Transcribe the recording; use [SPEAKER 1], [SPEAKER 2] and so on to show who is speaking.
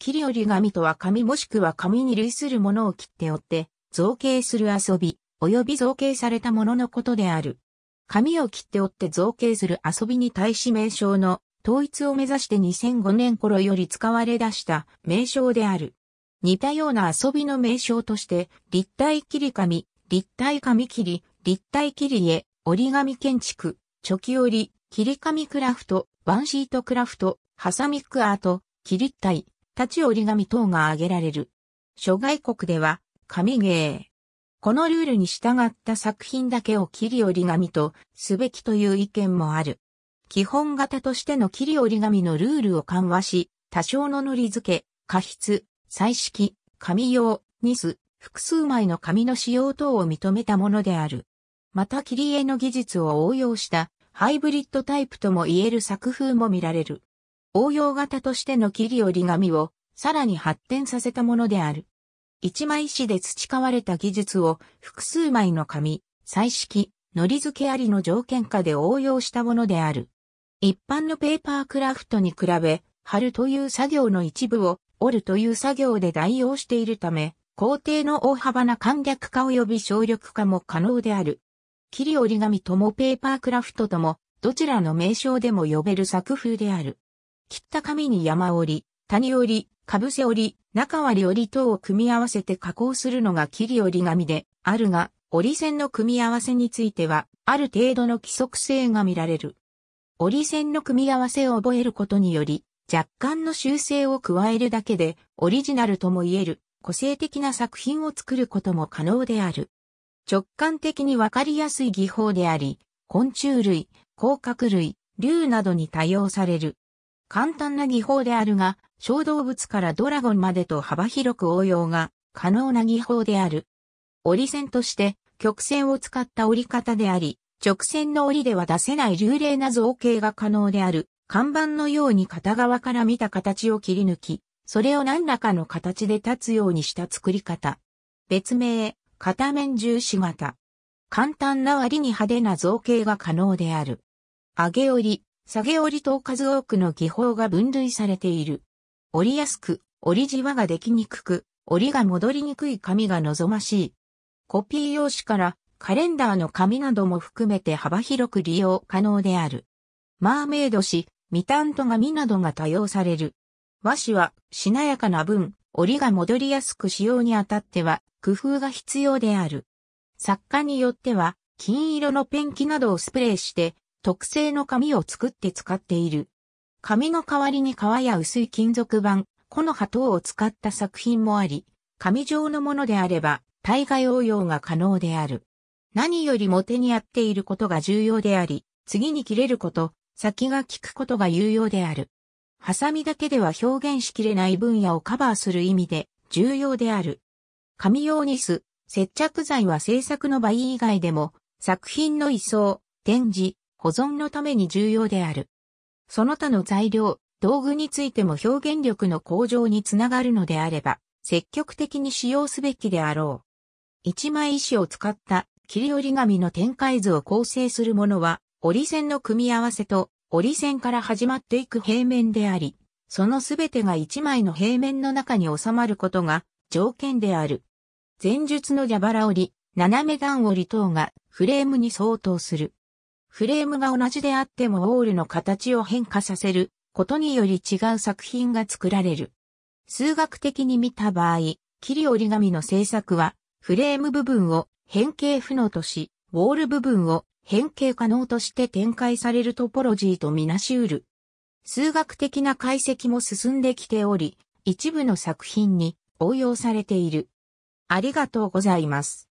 [SPEAKER 1] 切り折り紙とは紙もしくは紙に類するものを切って折って、造形する遊び、及び造形されたもののことである。紙を切って折って造形する遊びに対し名称の統一を目指して2005年頃より使われ出した名称である。似たような遊びの名称として、立体切り紙、立体紙切り、立体切り絵、折り紙建築、チョキ折り、切り紙クラフト、ワンシートクラフト、ハサミックアート、切り体、立ち折り紙等が挙げられる。諸外国では、紙芸。このルールに従った作品だけを切り折り紙とすべきという意見もある。基本型としての切り折り紙のルールを緩和し、多少のり付け、過筆、彩色、紙用、ニス、複数枚の紙の使用等を認めたものである。また切り絵の技術を応用したハイブリッドタイプとも言える作風も見られる。応用型としての切り折り紙をさらに発展させたものである。一枚紙で培われた技術を複数枚の紙、彩色、糊付けありの条件下で応用したものである。一般のペーパークラフトに比べ、貼るという作業の一部を折るという作業で代用しているため、工程の大幅な簡略化及び省力化も可能である。切り折り紙ともペーパークラフトとも、どちらの名称でも呼べる作風である。切った紙に山折り、谷折り、かぶせ折り、中割り折り等を組み合わせて加工するのが切り折り紙であるが、折り線の組み合わせについては、ある程度の規則性が見られる。折り線の組み合わせを覚えることにより、若干の修正を加えるだけで、オリジナルとも言える、個性的な作品を作ることも可能である。直感的にわかりやすい技法であり、昆虫類、甲殻類、竜などに多用される。簡単な技法であるが、小動物からドラゴンまでと幅広く応用が可能な技法である。折り線として曲線を使った折り方であり、直線の折りでは出せない流麗な造形が可能である。看板のように片側から見た形を切り抜き、それを何らかの形で立つようにした作り方。別名、片面重視型。簡単な割に派手な造形が可能である。上げ折り、下げ折りと数多くの技法が分類されている。折りやすく、折りじわができにくく、折りが戻りにくい紙が望ましい。コピー用紙からカレンダーの紙なども含めて幅広く利用可能である。マーメイド紙、ミタント紙などが多用される。和紙はしなやかな分、折りが戻りやすく使用にあたっては工夫が必要である。作家によっては金色のペンキなどをスプレーして特製の紙を作って使っている。紙の代わりに革や薄い金属板、木の葉等を使った作品もあり、紙状のものであれば、対外応用が可能である。何よりも手に合っていることが重要であり、次に切れること、先が効くことが有用である。ハサミだけでは表現しきれない分野をカバーする意味で重要である。紙用ニス、接着剤は制作の場合以外でも、作品の移送、展示、保存のために重要である。その他の材料、道具についても表現力の向上につながるのであれば、積極的に使用すべきであろう。一枚石を使った切り折り紙の展開図を構成するものは、折り線の組み合わせと折り線から始まっていく平面であり、そのすべてが一枚の平面の中に収まることが条件である。前述の蛇腹折り、斜め段折り等がフレームに相当する。フレームが同じであってもウォールの形を変化させることにより違う作品が作られる。数学的に見た場合、切り折り紙の制作は、フレーム部分を変形不能とし、ウォール部分を変形可能として展開されるトポロジーとみなしうる。数学的な解析も進んできており、一部の作品に応用されている。ありがとうございます。